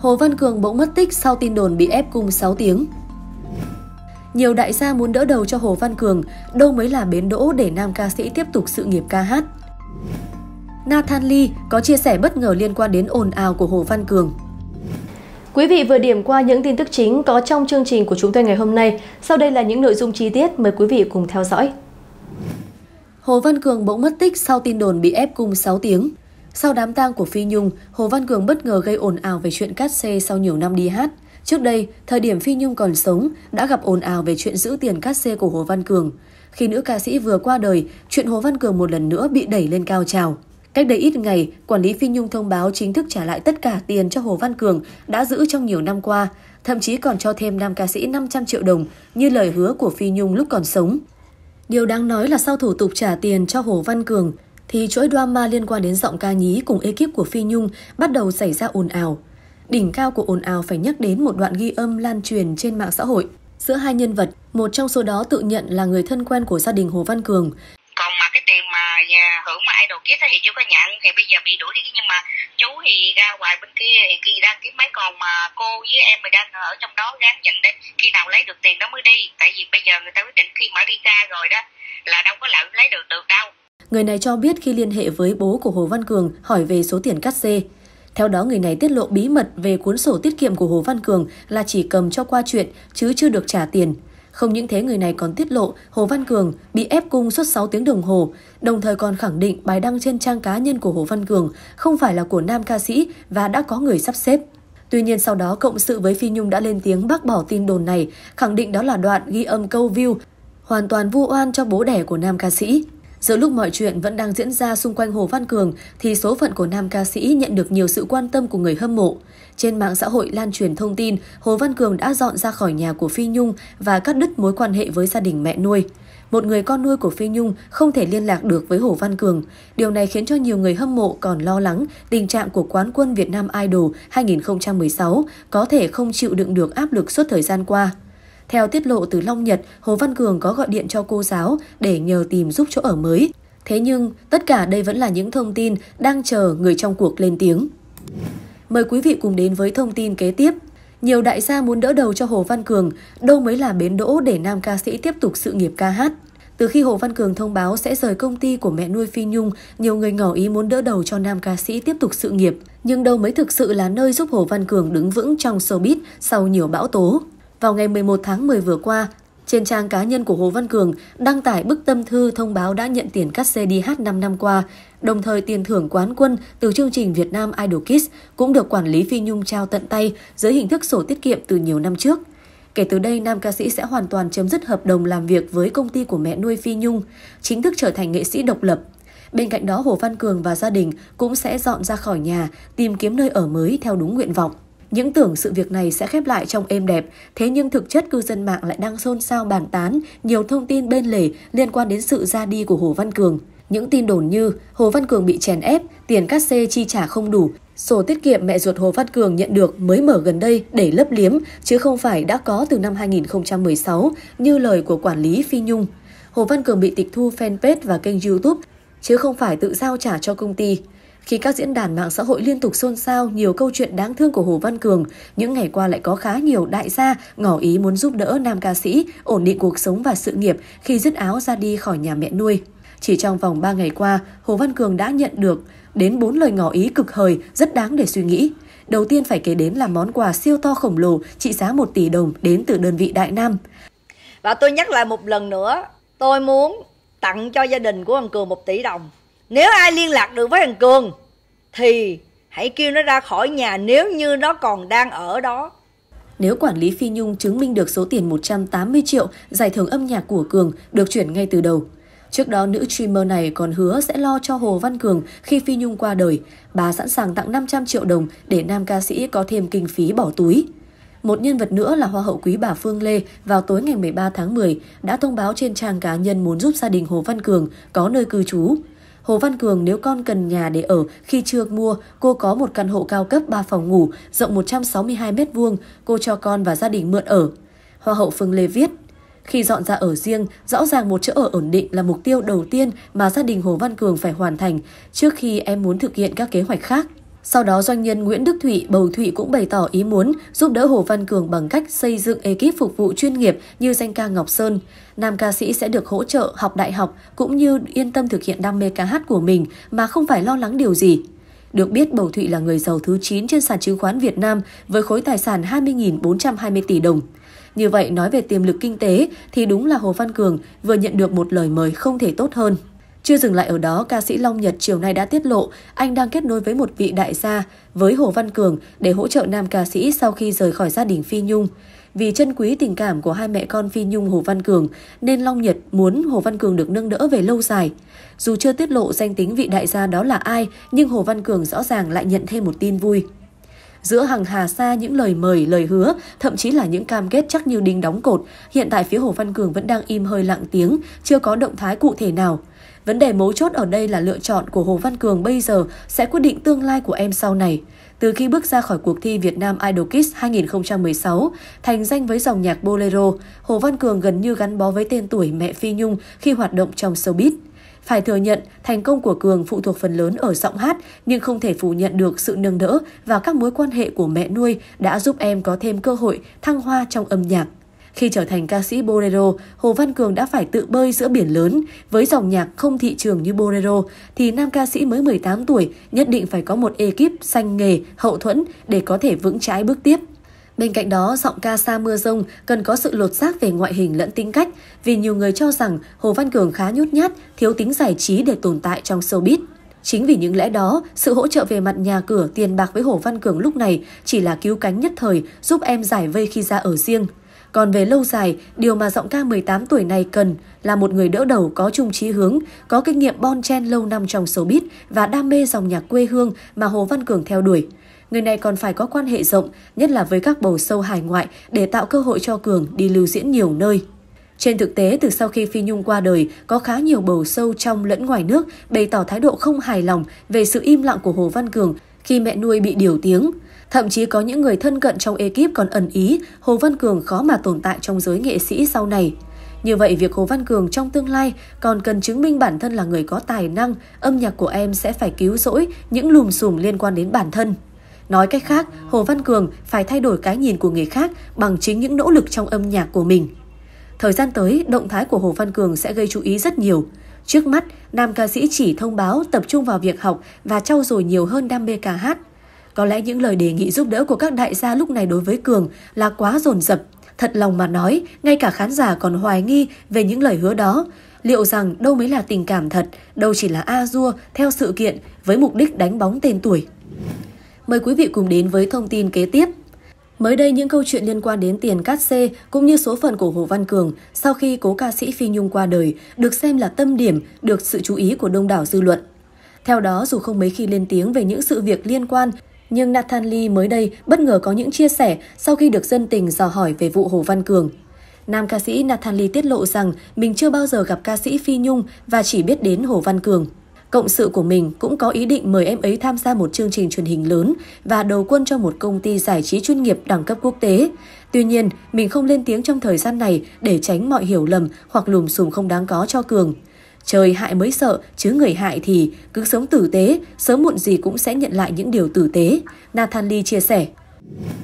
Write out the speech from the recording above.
Hồ Văn Cường bỗng mất tích sau tin đồn bị ép cung 6 tiếng. Nhiều đại gia muốn đỡ đầu cho Hồ Văn Cường, đâu mới là bến đỗ để nam ca sĩ tiếp tục sự nghiệp ca hát. Nathan Lee có chia sẻ bất ngờ liên quan đến ồn ào của Hồ Văn Cường. Quý vị vừa điểm qua những tin tức chính có trong chương trình của chúng tôi ngày hôm nay. Sau đây là những nội dung chi tiết mời quý vị cùng theo dõi. Hồ Văn Cường bỗng mất tích sau tin đồn bị ép cung 6 tiếng. Sau đám tang của Phi Nhung, Hồ Văn Cường bất ngờ gây ồn ào về chuyện cát xê sau nhiều năm đi hát. Trước đây, thời điểm Phi Nhung còn sống, đã gặp ồn ào về chuyện giữ tiền cát xê của Hồ Văn Cường. Khi nữ ca sĩ vừa qua đời, chuyện Hồ Văn Cường một lần nữa bị đẩy lên cao trào. Cách đây ít ngày, quản lý Phi Nhung thông báo chính thức trả lại tất cả tiền cho Hồ Văn Cường đã giữ trong nhiều năm qua, thậm chí còn cho thêm nam ca sĩ 500 triệu đồng như lời hứa của Phi Nhung lúc còn sống. Điều đáng nói là sau thủ tục trả tiền cho Hồ Văn Cường, thì chuỗi drama liên quan đến giọng ca nhí cùng ekip của Phi Nhung bắt đầu xảy ra ồn ào. Đỉnh cao của ồn ào phải nhắc đến một đoạn ghi âm lan truyền trên mạng xã hội giữa hai nhân vật, một trong số đó tự nhận là người thân quen của gia đình Hồ Văn Cường. Còn mà cái tiền mà nhà hưởng mà idol kiếp thì chú có nhận thì bây giờ bị đuổi đi nhưng mà chú thì ra ngoài bên kia thì kỳ đang kiếm mấy còn mà cô với em mình đang ở trong đó ráng nhận đấy khi nào lấy được tiền đó mới đi tại vì bây giờ người ta quyết định khi mở đi ra rồi đó là đâu có lợi lấy được được đâu Người này cho biết khi liên hệ với bố của Hồ Văn Cường hỏi về số tiền cắt xê. Theo đó, người này tiết lộ bí mật về cuốn sổ tiết kiệm của Hồ Văn Cường là chỉ cầm cho qua chuyện chứ chưa được trả tiền. Không những thế người này còn tiết lộ Hồ Văn Cường bị ép cung suốt 6 tiếng đồng hồ, đồng thời còn khẳng định bài đăng trên trang cá nhân của Hồ Văn Cường không phải là của nam ca sĩ và đã có người sắp xếp. Tuy nhiên sau đó cộng sự với Phi Nhung đã lên tiếng bác bỏ tin đồn này, khẳng định đó là đoạn ghi âm câu view, hoàn toàn vu oan cho bố đẻ của nam ca sĩ. Giữa lúc mọi chuyện vẫn đang diễn ra xung quanh Hồ Văn Cường thì số phận của nam ca sĩ nhận được nhiều sự quan tâm của người hâm mộ. Trên mạng xã hội lan truyền thông tin Hồ Văn Cường đã dọn ra khỏi nhà của Phi Nhung và cắt đứt mối quan hệ với gia đình mẹ nuôi. Một người con nuôi của Phi Nhung không thể liên lạc được với Hồ Văn Cường. Điều này khiến cho nhiều người hâm mộ còn lo lắng tình trạng của quán quân Việt Nam Idol 2016 có thể không chịu đựng được áp lực suốt thời gian qua. Theo tiết lộ từ Long Nhật, Hồ Văn Cường có gọi điện cho cô giáo để nhờ tìm giúp chỗ ở mới. Thế nhưng, tất cả đây vẫn là những thông tin đang chờ người trong cuộc lên tiếng. Mời quý vị cùng đến với thông tin kế tiếp. Nhiều đại gia muốn đỡ đầu cho Hồ Văn Cường, đâu mới là bến đỗ để nam ca sĩ tiếp tục sự nghiệp ca hát. Từ khi Hồ Văn Cường thông báo sẽ rời công ty của mẹ nuôi Phi Nhung, nhiều người ngỏ ý muốn đỡ đầu cho nam ca sĩ tiếp tục sự nghiệp. Nhưng đâu mới thực sự là nơi giúp Hồ Văn Cường đứng vững trong showbiz sau nhiều bão tố. Vào ngày 11 tháng 10 vừa qua, trên trang cá nhân của Hồ Văn Cường đăng tải bức tâm thư thông báo đã nhận tiền cắt xe đi hát 5 năm qua, đồng thời tiền thưởng quán quân từ chương trình Việt Nam Idol Kids cũng được quản lý Phi Nhung trao tận tay dưới hình thức sổ tiết kiệm từ nhiều năm trước. Kể từ đây, nam ca sĩ sẽ hoàn toàn chấm dứt hợp đồng làm việc với công ty của mẹ nuôi Phi Nhung, chính thức trở thành nghệ sĩ độc lập. Bên cạnh đó, Hồ Văn Cường và gia đình cũng sẽ dọn ra khỏi nhà, tìm kiếm nơi ở mới theo đúng nguyện vọng. Những tưởng sự việc này sẽ khép lại trong êm đẹp, thế nhưng thực chất cư dân mạng lại đang xôn xao bàn tán nhiều thông tin bên lề liên quan đến sự ra đi của Hồ Văn Cường. Những tin đồn như Hồ Văn Cường bị chèn ép, tiền cắt xê chi trả không đủ, sổ tiết kiệm mẹ ruột Hồ Văn Cường nhận được mới mở gần đây để lấp liếm, chứ không phải đã có từ năm 2016 như lời của quản lý Phi Nhung. Hồ Văn Cường bị tịch thu fanpage và kênh YouTube, chứ không phải tự giao trả cho công ty. Khi các diễn đàn mạng xã hội liên tục xôn xao nhiều câu chuyện đáng thương của Hồ Văn Cường, những ngày qua lại có khá nhiều đại gia ngỏ ý muốn giúp đỡ nam ca sĩ ổn định cuộc sống và sự nghiệp khi dứt áo ra đi khỏi nhà mẹ nuôi. Chỉ trong vòng 3 ngày qua, Hồ Văn Cường đã nhận được đến 4 lời ngỏ ý cực hời rất đáng để suy nghĩ. Đầu tiên phải kể đến là món quà siêu to khổng lồ trị giá 1 tỷ đồng đến từ đơn vị Đại Nam. Và tôi nhắc lại một lần nữa, tôi muốn tặng cho gia đình của ông Cường 1 tỷ đồng nếu ai liên lạc được với thằng cường thì hãy kêu nó ra khỏi nhà nếu như nó còn đang ở đó nếu quản lý Phi Nhung chứng minh được số tiền 180 triệu giải thưởng âm nhạc của Cường được chuyển ngay từ đầu. Trước đó, nữ streamer này còn hứa sẽ lo cho Hồ Văn Cường khi Phi Nhung qua đời. Bà sẵn sàng tặng 500 triệu đồng để nam ca sĩ có thêm kinh phí bỏ túi. Một nhân vật nữa là Hoa hậu quý bà Phương Lê vào tối ngày 13 tháng 10 đã thông báo trên trang cá nhân muốn giúp gia đình Hồ Văn Cường có nơi cư trú. Hồ Văn Cường nếu con cần nhà để ở khi chưa mua, cô có một căn hộ cao cấp 3 phòng ngủ, rộng 162 m2, cô cho con và gia đình mượn ở. Hoa hậu Phương Lê viết, khi dọn ra ở riêng, rõ ràng một chỗ ở ổn định là mục tiêu đầu tiên mà gia đình Hồ Văn Cường phải hoàn thành trước khi em muốn thực hiện các kế hoạch khác. Sau đó doanh nhân Nguyễn Đức Thụy bầu Thụy cũng bày tỏ ý muốn giúp đỡ Hồ Văn Cường bằng cách xây dựng ekip phục vụ chuyên nghiệp như danh ca Ngọc Sơn. Nam ca sĩ sẽ được hỗ trợ học đại học cũng như yên tâm thực hiện đam mê ca hát của mình mà không phải lo lắng điều gì. Được biết, Bầu Thụy là người giàu thứ 9 trên sàn chứng khoán Việt Nam với khối tài sản 20.420 tỷ đồng. Như vậy, nói về tiềm lực kinh tế thì đúng là Hồ Văn Cường vừa nhận được một lời mời không thể tốt hơn. Chưa dừng lại ở đó, ca sĩ Long Nhật chiều nay đã tiết lộ anh đang kết nối với một vị đại gia với Hồ Văn Cường để hỗ trợ nam ca sĩ sau khi rời khỏi gia đình Phi Nhung. Vì chân quý tình cảm của hai mẹ con Phi Nhung Hồ Văn Cường nên Long Nhật muốn Hồ Văn Cường được nâng đỡ về lâu dài. Dù chưa tiết lộ danh tính vị đại gia đó là ai, nhưng Hồ Văn Cường rõ ràng lại nhận thêm một tin vui. Giữa hàng hà xa những lời mời, lời hứa, thậm chí là những cam kết chắc như đinh đóng cột, hiện tại phía Hồ Văn Cường vẫn đang im hơi lặng tiếng, chưa có động thái cụ thể nào. Vấn đề mấu chốt ở đây là lựa chọn của Hồ Văn Cường bây giờ sẽ quyết định tương lai của em sau này. Từ khi bước ra khỏi cuộc thi Việt Nam Idol Kids 2016, thành danh với dòng nhạc bolero, Hồ Văn Cường gần như gắn bó với tên tuổi mẹ Phi Nhung khi hoạt động trong showbiz. Phải thừa nhận, thành công của Cường phụ thuộc phần lớn ở giọng hát, nhưng không thể phủ nhận được sự nâng đỡ và các mối quan hệ của mẹ nuôi đã giúp em có thêm cơ hội thăng hoa trong âm nhạc. Khi trở thành ca sĩ bolero, Hồ Văn Cường đã phải tự bơi giữa biển lớn. Với dòng nhạc không thị trường như bolero, thì nam ca sĩ mới 18 tuổi nhất định phải có một ekip xanh nghề, hậu thuẫn để có thể vững trái bước tiếp. Bên cạnh đó, giọng ca xa mưa rông cần có sự lột xác về ngoại hình lẫn tính cách, vì nhiều người cho rằng Hồ Văn Cường khá nhút nhát, thiếu tính giải trí để tồn tại trong showbiz. Chính vì những lẽ đó, sự hỗ trợ về mặt nhà cửa, tiền bạc với Hồ Văn Cường lúc này chỉ là cứu cánh nhất thời, giúp em giải vây khi ra ở riêng. Còn về lâu dài, điều mà giọng ca 18 tuổi này cần là một người đỡ đầu có chung chí hướng, có kinh nghiệm bon chen lâu năm trong showbiz và đam mê dòng nhạc quê hương mà Hồ Văn Cường theo đuổi. Người này còn phải có quan hệ rộng, nhất là với các bầu sâu hải ngoại để tạo cơ hội cho Cường đi lưu diễn nhiều nơi. Trên thực tế, từ sau khi Phi Nhung qua đời, có khá nhiều bầu sâu trong lẫn ngoài nước bày tỏ thái độ không hài lòng về sự im lặng của Hồ Văn Cường khi mẹ nuôi bị điều tiếng – Thậm chí có những người thân cận trong ekip còn ẩn ý Hồ Văn Cường khó mà tồn tại trong giới nghệ sĩ sau này. Như vậy việc Hồ Văn Cường trong tương lai còn cần chứng minh bản thân là người có tài năng, âm nhạc của em sẽ phải cứu rỗi những lùm xùm liên quan đến bản thân. Nói cách khác, Hồ Văn Cường phải thay đổi cái nhìn của người khác bằng chính những nỗ lực trong âm nhạc của mình. Thời gian tới, động thái của Hồ Văn Cường sẽ gây chú ý rất nhiều. Trước mắt, nam ca sĩ chỉ thông báo tập trung vào việc học và trau dồi nhiều hơn đam mê ca hát. Có lẽ những lời đề nghị giúp đỡ của các đại gia lúc này đối với Cường là quá dồn dập. Thật lòng mà nói, ngay cả khán giả còn hoài nghi về những lời hứa đó. Liệu rằng đâu mới là tình cảm thật, đâu chỉ là a dua theo sự kiện với mục đích đánh bóng tên tuổi. Mời quý vị cùng đến với thông tin kế tiếp. Mới đây, những câu chuyện liên quan đến tiền cát xê cũng như số phận của Hồ Văn Cường sau khi cố ca sĩ Phi Nhung qua đời được xem là tâm điểm được sự chú ý của đông đảo dư luận. Theo đó, dù không mấy khi lên tiếng về những sự việc liên quan nhưng Nathan Lee mới đây bất ngờ có những chia sẻ sau khi được dân tình dò hỏi về vụ Hồ Văn Cường. Nam ca sĩ Nathan Lee tiết lộ rằng mình chưa bao giờ gặp ca sĩ Phi Nhung và chỉ biết đến Hồ Văn Cường. Cộng sự của mình cũng có ý định mời em ấy tham gia một chương trình truyền hình lớn và đầu quân cho một công ty giải trí chuyên nghiệp đẳng cấp quốc tế. Tuy nhiên, mình không lên tiếng trong thời gian này để tránh mọi hiểu lầm hoặc lùm xùm không đáng có cho Cường. Trời hại mới sợ, chứ người hại thì cứ sống tử tế, sớm muộn gì cũng sẽ nhận lại những điều tử tế, Nathan Lee chia sẻ.